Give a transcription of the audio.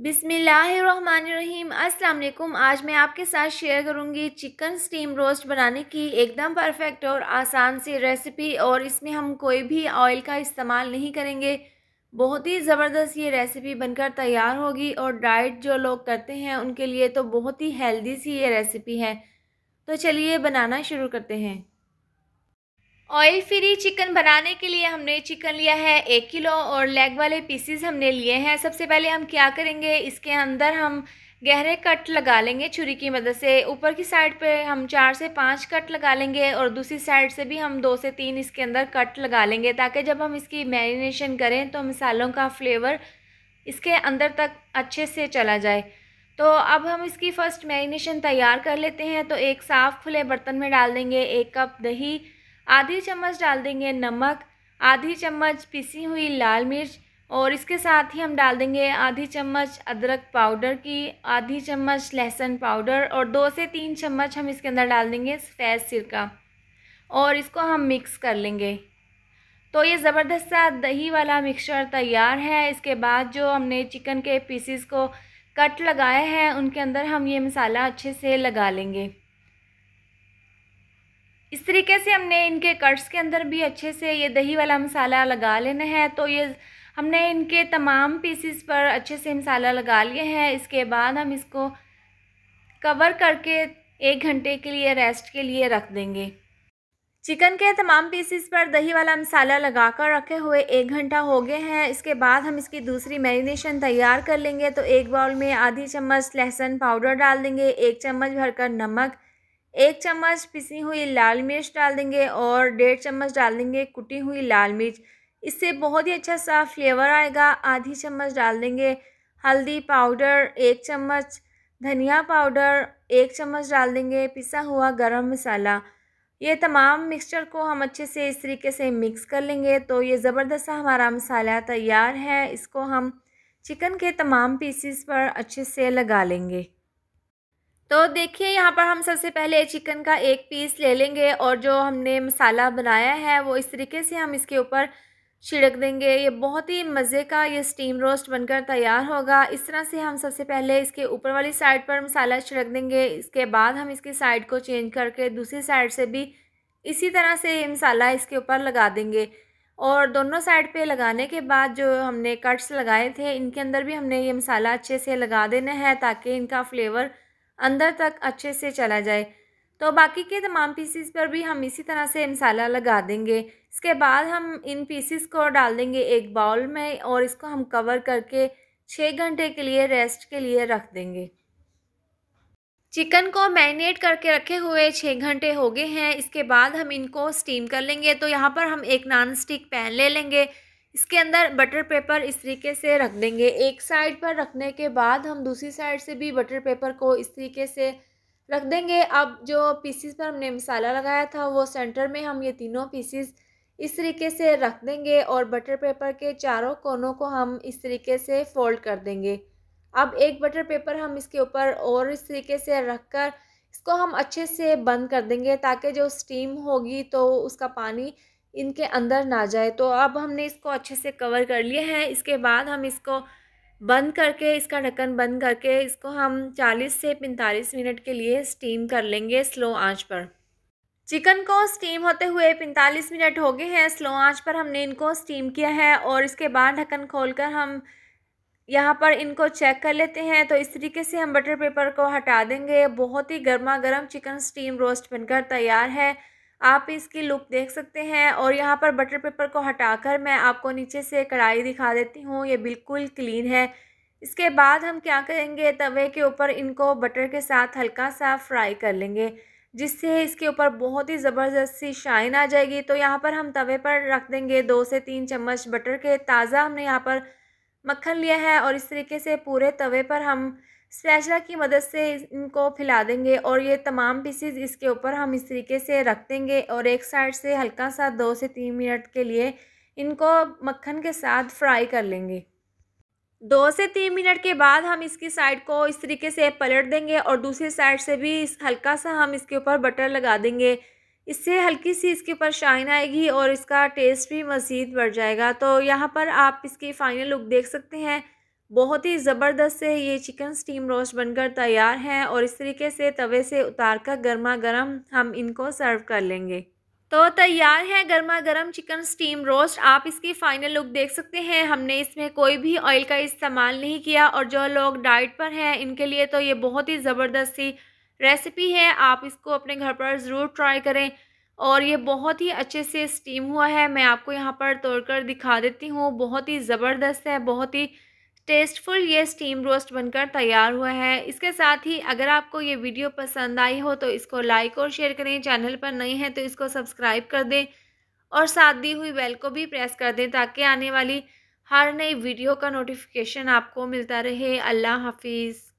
बिसमीम् अस्सलाम आज मैं आपके साथ शेयर करूंगी चिकन स्टीम रोस्ट बनाने की एकदम परफेक्ट और आसान सी रेसिपी और इसमें हम कोई भी ऑयल का इस्तेमाल नहीं करेंगे बहुत ही ज़बरदस्त ये रेसिपी बनकर तैयार होगी और डाइट जो लोग करते हैं उनके लिए तो बहुत ही हेल्दी सी ये रेसिपी है तो चलिए बनाना शुरू करते हैं ऑयल फ्री चिकन बनाने के लिए हमने चिकन लिया है एक किलो और लेग वाले पीसीज हमने लिए हैं सबसे पहले हम क्या करेंगे इसके अंदर हम गहरे कट लगा लेंगे छुरी की मदद से ऊपर की साइड पे हम चार से पाँच कट लगा लेंगे और दूसरी साइड से भी हम दो से तीन इसके अंदर कट लगा लेंगे ताकि जब हम इसकी मैरिनेशन करें तो मसालों का फ्लेवर इसके अंदर तक अच्छे से चला जाए तो अब हम इसकी फ़र्स्ट मैरिनेशन तैयार कर लेते हैं तो एक साफ़ खुले बर्तन में डाल देंगे एक कप दही आधी चम्मच डाल देंगे नमक आधी चम्मच पिसी हुई लाल मिर्च और इसके साथ ही हम डाल देंगे आधी चम्मच अदरक पाउडर की आधी चम्मच लहसुन पाउडर और दो से तीन चम्मच हम इसके अंदर डाल देंगे सफ़ेद सिरका और इसको हम मिक्स कर लेंगे तो ये ज़बरदस्त सा दही वाला मिक्सचर तैयार है इसके बाद जो हमने चिकन के पीसीस को कट लगाए हैं उनके अंदर हम ये मसाला अच्छे से लगा लेंगे इस तरीके से हमने इनके कट्स के अंदर भी अच्छे से ये दही वाला मसाला लगा लेना है तो ये हमने इनके तमाम पीसीस पर अच्छे से मसाला लगा लिए हैं इसके बाद हम इसको कवर करके एक घंटे के लिए रेस्ट के लिए रख देंगे चिकन के तमाम पीसीस पर दही वाला मसाला लगा कर रखे हुए एक घंटा हो गए हैं इसके बाद हम इसकी दूसरी मैरिनेशन तैयार कर लेंगे तो एक बाउल में आधी चम्मच लहसुन पाउडर डाल देंगे एक चम्मच भरकर नमक एक चम्मच पिसी हुई लाल मिर्च डाल देंगे और डेढ़ चम्मच डाल देंगे कुटी हुई लाल मिर्च इससे बहुत ही अच्छा सा फ्लेवर आएगा आधी चम्मच डाल देंगे हल्दी पाउडर एक चम्मच धनिया पाउडर एक चम्मच डाल देंगे पिसा हुआ गरम मसाला ये तमाम मिक्सचर को हम अच्छे से इस तरीके से मिक्स कर लेंगे तो ये ज़बरदस्त हमारा मसाला तैयार है इसको हम चिकन के तमाम पीसीस पर अच्छे से लगा लेंगे तो देखिए यहाँ पर हम सबसे पहले चिकन का एक पीस ले लेंगे और जो हमने मसाला बनाया है वो इस तरीके से हम इसके ऊपर छिड़क देंगे ये बहुत ही मज़े का ये स्टीम रोस्ट बनकर तैयार होगा इस तरह से हम सबसे पहले इसके ऊपर वाली साइड पर मसाला छिड़क देंगे इसके बाद हम इसकी साइड को चेंज करके दूसरी साइड से भी इसी तरह से ये मसाला इसके ऊपर लगा देंगे और दोनों साइड पे लगाने के बाद जो हमने कट्स लगाए थे इनके अंदर भी हमने ये मसाला अच्छे से लगा देना है ताकि इनका फ्लेवर अंदर तक अच्छे से चला जाए तो बाकी के तमाम पीसीस पर भी हम इसी तरह से मसाला लगा देंगे इसके बाद हम इन पीसीस को डाल देंगे एक बाउल में और इसको हम कवर करके छः घंटे के लिए रेस्ट के लिए रख देंगे चिकन को मैरिनेट करके रखे हुए छः घंटे हो गए हैं इसके बाद हम इनको स्टीम कर लेंगे तो यहाँ पर हम एक नॉन स्टिक पैन ले लेंगे इसके अंदर बटर पेपर इस तरीके से रख देंगे एक साइड पर रखने के बाद हम दूसरी साइड से भी बटर पेपर को इस तरीके से रख देंगे अब जो पीसीस पर हमने मसाला लगाया था वो सेंटर में हम ये तीनों पीसीस इस तरीके से रख देंगे और बटर पेपर के चारों कोनों को हम इस तरीके से फोल्ड कर देंगे अब एक बटर पेपर हम इसके ऊपर और इस तरीके से रख कर इसको हम अच्छे से बंद कर देंगे ताकि जो स्टीम होगी तो उसका पानी इनके अंदर ना जाए तो अब हमने इसको अच्छे से कवर कर लिया है इसके बाद हम इसको बंद करके इसका ढक्कन बंद करके इसको हम 40 से 45 मिनट के लिए स्टीम कर लेंगे स्लो आंच पर चिकन को स्टीम होते हुए 45 मिनट हो गए हैं स्लो आंच पर हमने इनको स्टीम किया है और इसके बाद ढक्कन खोलकर हम यहाँ पर इनको चेक कर लेते हैं तो इस तरीके से हम बटर पेपर को हटा देंगे बहुत ही गर्मा गर्म चिकन स्टीम रोस्ट बनकर तैयार है आप इसकी लुक देख सकते हैं और यहाँ पर बटर पेपर को हटाकर मैं आपको नीचे से कढ़ाई दिखा देती हूँ ये बिल्कुल क्लीन है इसके बाद हम क्या करेंगे तवे के ऊपर इनको बटर के साथ हल्का सा फ्राई कर लेंगे जिससे इसके ऊपर बहुत ही ज़बरदस्त सी शाइन आ जाएगी तो यहाँ पर हम तवे पर रख देंगे दो से तीन चम्मच बटर के ताज़ा हमने यहाँ पर मक्खन लिया है और इस तरीके से पूरे तवे पर हम स्पैचला की मदद से इनको फैला देंगे और ये तमाम पीसीज इसके ऊपर हम इस तरीके से रख देंगे और एक साइड से हल्का सा दो से तीन मिनट के लिए इनको मक्खन के साथ फ्राई कर लेंगे दो से तीन मिनट के बाद हम इसकी साइड को इस तरीके से पलट देंगे और दूसरी साइड से भी इस हल्का सा हम इसके ऊपर बटर लगा देंगे इससे हल्की सी इसके ऊपर शाइन आएगी और इसका टेस्ट भी मज़ीद बढ़ जाएगा तो यहाँ पर आप इसकी फ़ाइनल लुक देख सकते हैं बहुत ही ज़बरदस्त से ये चिकन स्टीम रोस्ट बनकर तैयार हैं और इस तरीके से तवे से उतार कर गर्मा गर्म हम इनको सर्व कर लेंगे तो तैयार है गर्मा गर्म चिकन स्टीम रोस्ट आप इसकी फ़ाइनल लुक देख सकते हैं हमने इसमें कोई भी ऑयल का इस्तेमाल नहीं किया और जो लोग डाइट पर हैं इनके लिए तो ये बहुत ही ज़बरदस्त सी रेसिपी है आप इसको अपने घर पर ज़रूर ट्राई करें और ये बहुत ही अच्छे से स्टीम हुआ है मैं आपको यहाँ पर तोड़ कर दिखा देती हूँ बहुत ही ज़बरदस्त है बहुत ही टेस्टफुल ये स्टीम रोस्ट बनकर तैयार हुआ है इसके साथ ही अगर आपको ये वीडियो पसंद आई हो तो इसको लाइक और शेयर करें चैनल पर नए हैं तो इसको सब्सक्राइब कर दें और साथ दी हुई बेल को भी प्रेस कर दें ताकि आने वाली हर नई वीडियो का नोटिफिकेशन आपको मिलता रहे अल्लाह हाफिज़